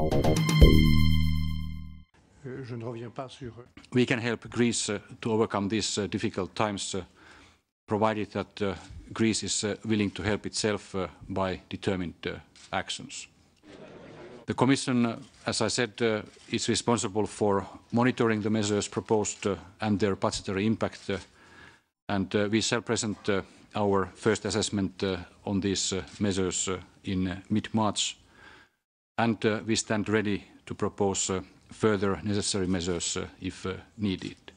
Euh, euh, we can help Greece uh, to overcome these uh, difficult times, uh, provided that uh, Greece is uh, willing to help itself uh, by determined actions. The Commission, as I said, is responsible for monitoring the measures proposed and their budgetary impact, and we shall present our first assessment on these measures in mid-March and uh, we stand ready to propose uh, further necessary measures uh, if needed.